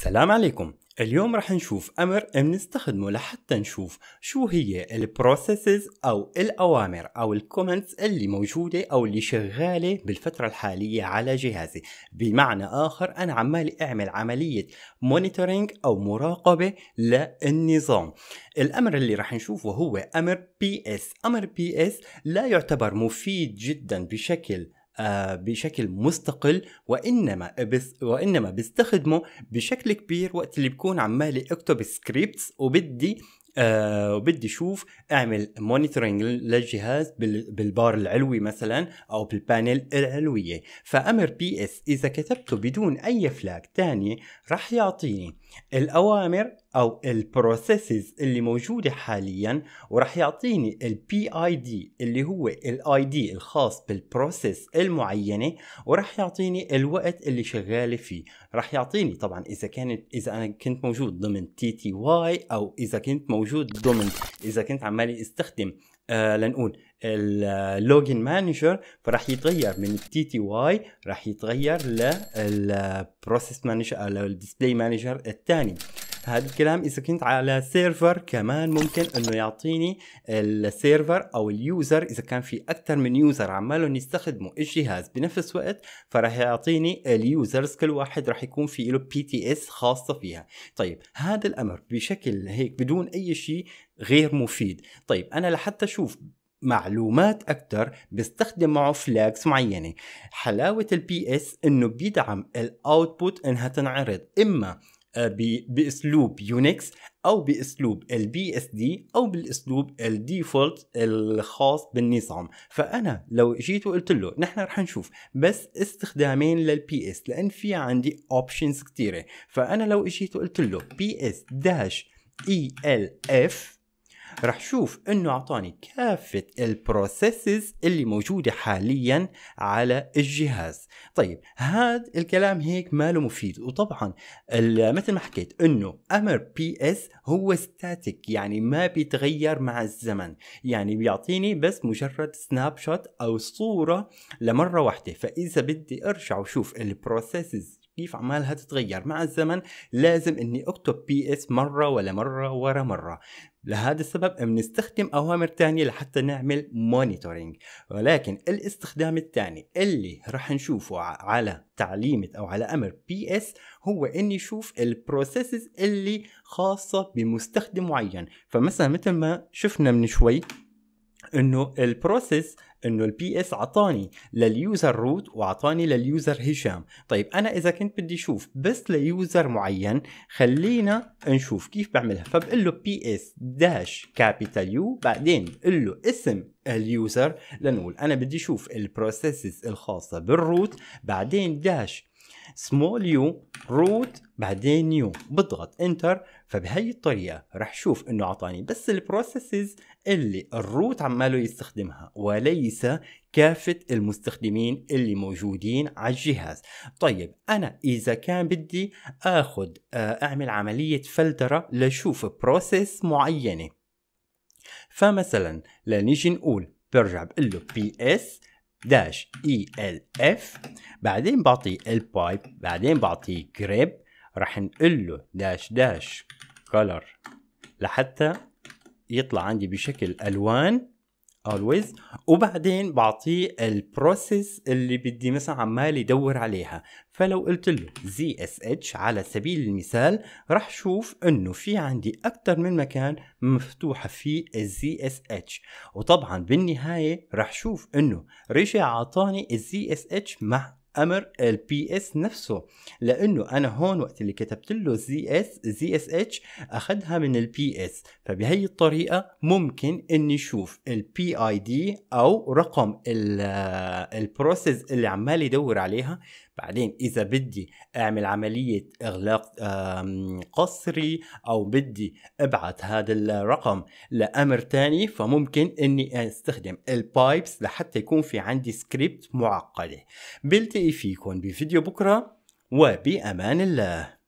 السلام عليكم اليوم رح نشوف امر بنستخدمه لحتى نشوف شو هي البروسيسز او الاوامر او الكومنتس اللي موجوده او اللي شغاله بالفتره الحاليه على جهازي بمعنى اخر انا عمال اعمل عمليه مونيتورينج او مراقبه للنظام الامر اللي رح نشوفه هو امر بي اس امر بي اس لا يعتبر مفيد جدا بشكل آه، بشكل مستقل وانما بس وانما بستخدمه بشكل كبير وقت اللي بكون عمالي اكتب سكريبتس وبدي آه وبدي اشوف اعمل مونيتورنج للجهاز بالبار العلوي مثلا او بالبانل العلويه فامر بي اس اذا كتبته بدون اي فلاج تانية راح يعطيني الاوامر او البروسيسز اللي موجوده حاليا وراح يعطيني البي اي دي اللي هو الاي دي الخاص بالبروسيس المعينه وراح يعطيني الوقت اللي شغاله فيه راح يعطيني طبعا اذا كانت اذا انا كنت موجود ضمن تي تي واي او اذا كنت موجود موجود ضمن اذا كنت عمالي استخدم آه لنقول اللوجن مانجر فراح يتغير من التي تي واي راح يتغير للبروسيس مانجر او الديسبلاي مانجر الثاني آه هذا الكلام اذا كنت على سيرفر كمان ممكن انه يعطيني السيرفر او اليوزر اذا كان في اكثر من يوزر عمالهم يستخدموا الجهاز بنفس الوقت فراح يعطيني اليوزرز كل واحد راح يكون في له بي تي اس خاصه فيها طيب هذا الامر بشكل هيك بدون اي شيء غير مفيد طيب انا لحتى اشوف معلومات اكثر بستخدم معه فلاجز معينه حلاوه البي اس انه بيدعم الاوتبوت انها تنعرض اما آه، باسلوب يونكس او باسلوب البي اس دي او بالاسلوب الديفولت الخاص بالنظام فانا لو جيت وقلت له نحن رح نشوف بس استخدامين للبي اس لان في عندي اوبشنز كثيره فانا لو جيت وقلت له بي اس داش اي ال اف رح شوف انه اعطاني كافه البروسيسز اللي موجوده حاليا على الجهاز طيب هذا الكلام هيك ماله مفيد وطبعا مثل ما حكيت انه امر بي اس هو ستاتيك يعني ما بيتغير مع الزمن يعني بيعطيني بس مجرد سناب شوت او صوره لمره واحده فاذا بدي ارجع وشوف البروسيسز كيف عمالها تتغير مع الزمن لازم اني اكتب بي اس مره ولا مره ورا مره لهذا السبب بنستخدم اوامر ثانيه لحتى نعمل مونيتورينج ولكن الاستخدام الثاني اللي راح نشوفه على تعليمة او على امر بي اس هو اني اشوف البروسيسز اللي خاصة بمستخدم معين فمثلا مثل ما شفنا من شوي انه البروسيس انه البي اس عطاني لليوزر روت وعطاني لليوزر هشام طيب انا اذا كنت بدي اشوف بس ليوزر معين خلينا نشوف كيف بعملها فبقول له بي اس داش كابيتال يو بعدين بقول له اسم اليوزر لنقول انا بدي اشوف البروسيسز الخاصه بالروت بعدين داش سمول يو روت بعدين نيو بضغط انتر فبهي الطريقه رح شوف انه اعطاني بس البروسيسز اللي الروت عماله يستخدمها وليس كافه المستخدمين اللي موجودين على الجهاز طيب انا اذا كان بدي اخذ آه، اعمل عمليه فلتره لشوف بروسيس معينه فمثلا لنيجي نقول برجع بقول له بي اس داش اي ال اف بعدين بعطيه البايب بعدين بعطيه جريب راح نقول له داش داش كولر لحتى يطلع عندي بشكل الوان always وبعدين بعطيه البروسيس اللي بدي مثلا عمال يدور عليها فلو قلت له zsh على سبيل المثال رح شوف انه في عندي اكثر من مكان مفتوحه فيه اس zsh وطبعا بالنهايه رح شوف انه رجع اعطاني اس zsh مع امر البي اس نفسه لانه انا هون وقت اللي كتبت له زي اس زي اس اتش اخذها من البي اس فبهي الطريقه ممكن اني اشوف البي اي دي او رقم البروسيس آه، اللي عمال يدور عليها بعدين اذا بدي اعمل عمليه اغلاق قصري او بدي ابعث هذا الرقم لامر تاني فممكن اني استخدم البايبس لحتى يكون في عندي سكريبت معقده بلتقي فيكم بفيديو بكره وبامان الله